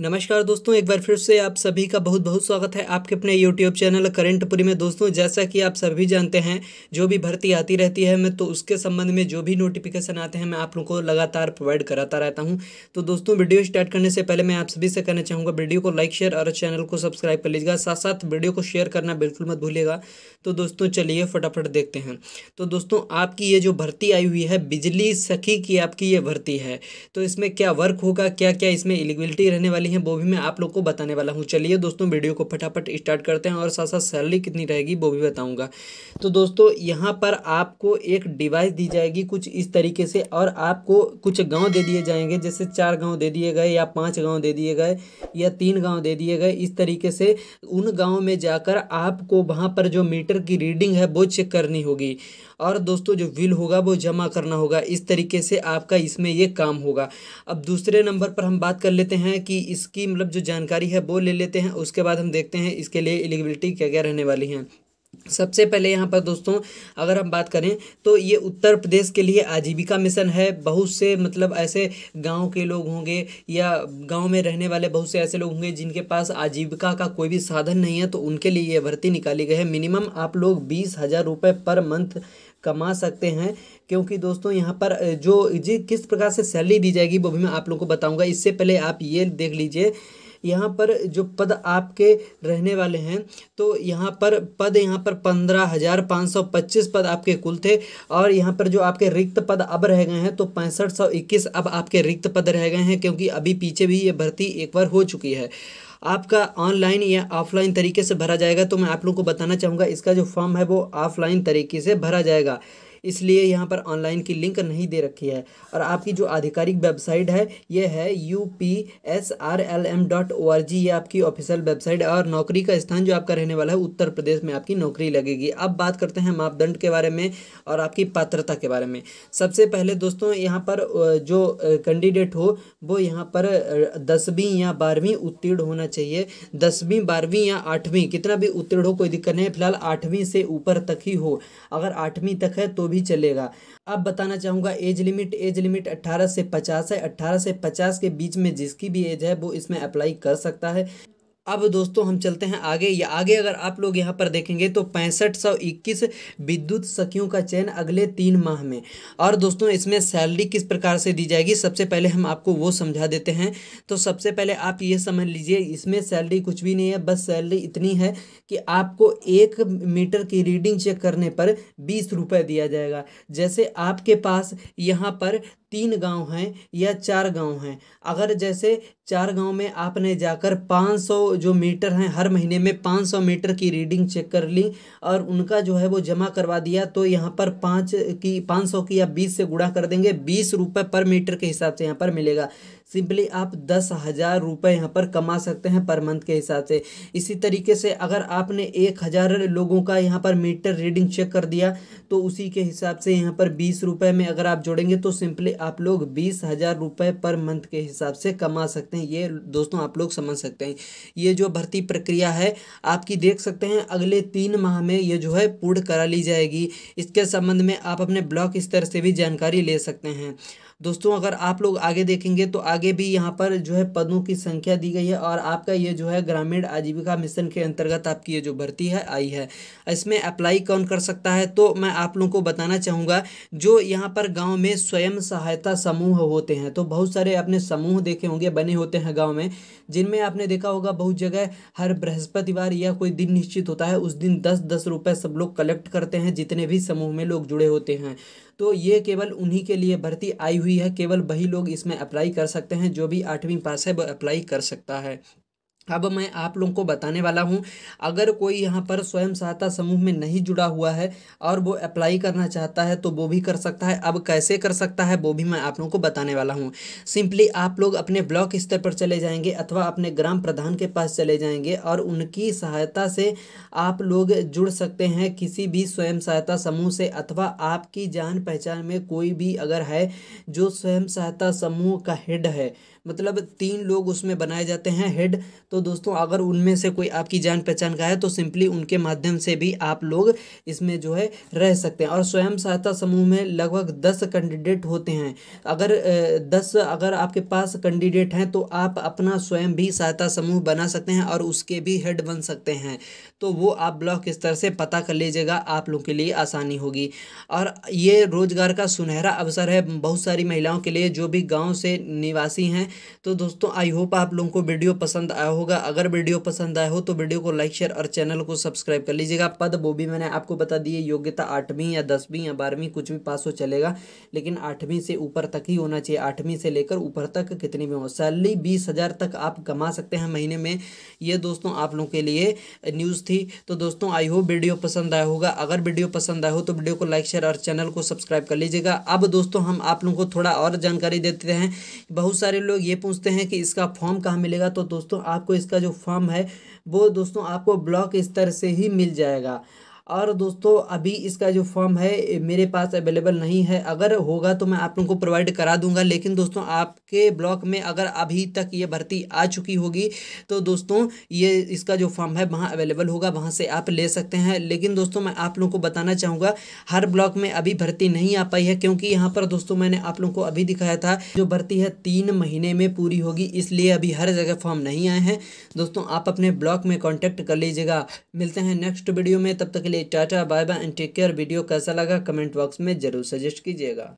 नमस्कार दोस्तों एक बार फिर से आप सभी का बहुत बहुत स्वागत है आपके अपने यूट्यूब चैनल करंटपुरी में दोस्तों जैसा कि आप सभी जानते हैं जो भी भर्ती आती रहती है मैं तो उसके संबंध में जो भी नोटिफिकेशन आते हैं मैं आप लोगों को लगातार प्रोवाइड कराता रहता हूं तो दोस्तों वीडियो स्टार्ट करने से पहले मैं आप सभी से कहना चाहूँगा वीडियो को लाइक शेयर और चैनल को सब्सक्राइब कर लीजिएगा साथ साथ वीडियो को शेयर करना बिल्कुल मत भूलिएगा तो दोस्तों चलिए फटाफट देखते हैं तो दोस्तों आपकी ये जो भर्ती आई हुई है बिजली सखी की आपकी ये भर्ती है तो इसमें क्या वर्क होगा क्या क्या इसमें एलिजिबिलिटी रहने वाली वाली है वो भी मैं आप लोग को बताने वाला हूँ चलिए दोस्तों वीडियो को फटाफट स्टार्ट करते हैं और साथ साथ सैलरी कितनी रहेगी वो भी बताऊँगा तो दोस्तों यहाँ पर आपको एक डिवाइस दी जाएगी कुछ इस तरीके से और आपको कुछ गाँव दे दिए जाएंगे जैसे चार गाँव दे दिए गए या पाँच गाँव दे दिए गए या तीन गाँव दे दिए गए इस तरीके से उन गाँव में जाकर आपको वहाँ पर जो मीटर की रीडिंग है वो चेक करनी होगी और दोस्तों जो बिल होगा वो जमा करना होगा इस तरीके से आपका इसमें ये काम होगा अब दूसरे नंबर पर हम बात कर लेते हैं कि इसकी मतलब जो जानकारी है वो ले लेते हैं उसके बाद हम देखते हैं इसके लिए एलिजिबिलिटी क्या क्या रहने वाली है सबसे पहले यहाँ पर दोस्तों अगर हम बात करें तो ये उत्तर प्रदेश के लिए आजीविका मिशन है बहुत से मतलब ऐसे गांव के लोग होंगे या गांव में रहने वाले बहुत से ऐसे लोग होंगे जिनके पास आजीविका का कोई भी साधन नहीं है तो उनके लिए ये भर्ती निकाली गई है मिनिमम आप लोग बीस हज़ार रुपये पर मंथ कमा सकते हैं क्योंकि दोस्तों यहाँ पर जो जी किस प्रकार से सैलरी दी जाएगी वो भी मैं आप लोगों को बताऊँगा इससे पहले आप ये देख लीजिए यहाँ पर जो पद आपके रहने वाले हैं तो यहाँ पर पद यहाँ पर पंद्रह हज़ार पाँच सौ पच्चीस पद आपके कुल थे और यहाँ पर जो आपके रिक्त पद अब रह गए हैं तो पैंसठ सौ इक्कीस अब आपके रिक्त पद रह गए हैं क्योंकि अभी पीछे भी ये भर्ती एक बार हो चुकी है आपका ऑनलाइन या ऑफलाइन तरीके से भरा जाएगा तो मैं आप लोग को बताना चाहूँगा इसका जो फॉर्म है वो ऑफलाइन तरीके से भरा जाएगा इसलिए यहाँ पर ऑनलाइन की लिंक नहीं दे रखी है और आपकी जो आधिकारिक वेबसाइट है ये है U P S R L M dot O R G ये आपकी ऑफिशियल वेबसाइट है और नौकरी का स्थान जो आपका रहने वाला है उत्तर प्रदेश में आपकी नौकरी लगेगी अब बात करते हैं मापदंड के बारे में और आपकी पात्रता के बारे में सबसे पहले दोस्तों यहाँ पर जो कैंडिडेट हो वो यहाँ पर दसवीं या बारहवीं उत्तीर्ण होना चाहिए दसवीं बारहवीं या आठवीं कितना भी उत्तीर्ण हो कोई दिक्कत नहीं फिलहाल आठवीं से ऊपर तक ही हो अगर आठवीं तक है तो भी भी चलेगा अब बताना चाहूँगा एज लिमिट एज लिमिट 18 से 50 है 18 से 50 के बीच में जिसकी भी एज है वो इसमें अप्लाई कर सकता है अब दोस्तों हम चलते हैं आगे या आगे अगर आप लोग यहाँ पर देखेंगे तो पैंसठ सौ इक्कीस विद्युत सखियों का चयन अगले तीन माह में और दोस्तों इसमें सैलरी किस प्रकार से दी जाएगी सबसे पहले हम आपको वो समझा देते हैं तो सबसे पहले आप ये समझ लीजिए इसमें सैलरी कुछ भी नहीं है बस सैलरी इतनी है कि आपको एक मीटर की रीडिंग चेक करने पर बीस रुपये दिया जाएगा जैसे आपके पास यहाँ पर तीन गांव हैं या चार गांव हैं अगर जैसे चार गांव में आपने जाकर 500 जो मीटर हैं हर महीने में 500 मीटर की रीडिंग चेक कर ली और उनका जो है वो जमा करवा दिया तो यहाँ पर पाँच की 500 की या 20 से गुणा कर देंगे बीस रुपये पर मीटर के हिसाब से यहाँ पर मिलेगा सिंपली आप दस हज़ार रुपये यहाँ पर कमा सकते हैं पर मंथ के हिसाब से इसी तरीके से अगर आपने एक हज़ार लोगों का यहाँ पर मीटर रीडिंग चेक कर दिया तो उसी के हिसाब से यहाँ पर बीस रुपये में अगर आप जोड़ेंगे तो सिंपली आप लोग बीस हज़ार रुपये पर मंथ के हिसाब से कमा सकते हैं ये दोस्तों आप लोग समझ सकते हैं ये जो भर्ती प्रक्रिया है आपकी देख सकते हैं अगले तीन माह में ये जो है पूर्ण करा ली जाएगी इसके संबंध में आप अपने ब्लॉक स्तर से भी जानकारी ले सकते हैं दोस्तों अगर आप लोग आगे देखेंगे तो आगे भी यहाँ पर जो है पदों की संख्या दी गई है और आपका ये जो है ग्रामीण आजीविका मिशन के अंतर्गत आपकी ये जो भर्ती है आई है इसमें अप्लाई कौन कर सकता है तो मैं आप लोगों को बताना चाहूँगा जो यहाँ पर गाँव में स्वयं सहायता समूह होते हैं तो बहुत सारे अपने समूह देखे होंगे बने होते हैं गाँव में जिनमें आपने देखा होगा बहुत जगह हर बृहस्पतिवार या कोई दिन निश्चित होता है उस दिन दस दस रुपये सब लोग कलेक्ट करते हैं जितने भी समूह में लोग जुड़े होते हैं तो ये केवल उन्हीं के लिए भर्ती आई हुई है केवल वही लोग इसमें अप्लाई कर सकते हैं जो भी आठवीं पास है वो अप्लाई कर सकता है अब मैं आप लोगों को बताने वाला हूं अगर कोई यहां पर स्वयं सहायता समूह में नहीं जुड़ा हुआ है और वो अप्लाई करना चाहता है तो वो भी कर सकता है अब कैसे कर सकता है वो भी मैं आप लोगों को बताने वाला हूं सिंपली आप लोग अपने ब्लॉक स्तर पर चले जाएंगे अथवा अपने ग्राम प्रधान के पास चले जाएंगे और उनकी सहायता से आप लोग जुड़ सकते हैं किसी भी स्वयं सहायता समूह से अथवा आपकी जान पहचान में कोई भी अगर है जो स्वयं सहायता समूह का हेड है मतलब तीन लोग उसमें बनाए जाते हैं हेड तो दोस्तों अगर उनमें से कोई आपकी जान पहचान का है तो सिंपली उनके माध्यम से भी आप लोग इसमें जो है रह सकते हैं और स्वयं सहायता समूह में लगभग दस कैंडिडेट होते हैं अगर दस अगर आपके पास कैंडिडेट हैं तो आप अपना स्वयं भी सहायता समूह बना सकते हैं और उसके भी हेड बन सकते हैं तो वो आप ब्लॉक स्तर से पता कर लीजिएगा आप लोगों के लिए आसानी होगी और ये रोज़गार का सुनहरा अवसर है बहुत सारी महिलाओं के लिए जो भी गाँव से निवासी हैं तो दोस्तों आई होप आप लोगों को वीडियो पसंद आया होगा अगर वीडियो पसंद आया हो तो वीडियो को लाइक शेयर और चैनल को सब्सक्राइब कर लीजिएगा पद वो भी मैंने आपको बता दिए योग्यता आठवीं या दसवीं या बारहवीं कुछ भी पास हो चलेगा लेकिन आठवीं से ऊपर तक ही होना चाहिए आठवीं से लेकर ऊपर तक कितनी भी हो सैलरी बीस हज़ार तक आप कमा सकते हैं महीने में ये दोस्तों आप लोगों के लिए न्यूज़ थी तो दोस्तों आई होप वीडियो पसंद आया होगा अगर वीडियो पसंद आया हो तो वीडियो को लाइक शेयर और चैनल को सब्सक्राइब कर लीजिएगा अब दोस्तों हम आप लोगों को थोड़ा और जानकारी देते हैं बहुत सारे लोग ये पूछते हैं कि इसका फॉर्म कहाँ मिलेगा तो दोस्तों आपको इसका जो फॉर्म है वो दोस्तों आपको ब्लॉक स्तर से ही मिल जाएगा और दोस्तों अभी इसका जो फॉर्म है मेरे पास अवेलेबल नहीं है अगर होगा तो मैं आप लोगों को प्रोवाइड करा दूंगा लेकिन दोस्तों आपके ब्लॉक में अगर अभी तक ये भर्ती आ चुकी होगी तो दोस्तों ये इसका जो फॉर्म है वहाँ अवेलेबल होगा वहाँ से आप ले सकते हैं लेकिन दोस्तों मैं आप लोगों को बताना चाहूँगा हर ब्लॉक में अभी भर्ती नहीं आ पाई है क्योंकि यहाँ पर दोस्तों मैंने आप लोगों को अभी दिखाया था जो भर्ती है तीन महीने में पूरी होगी इसलिए अभी हर जगह फॉर्म नहीं आए हैं दोस्तों आप अपने ब्लॉक में कॉन्टैक्ट कर लीजिएगा मिलते हैं नेक्स्ट वीडियो में तब तक के लिए लिए tata bye bye and take care video कैसा लगा कमेंट बॉक्स में ज़रूर सजेस्ट कीजिएगा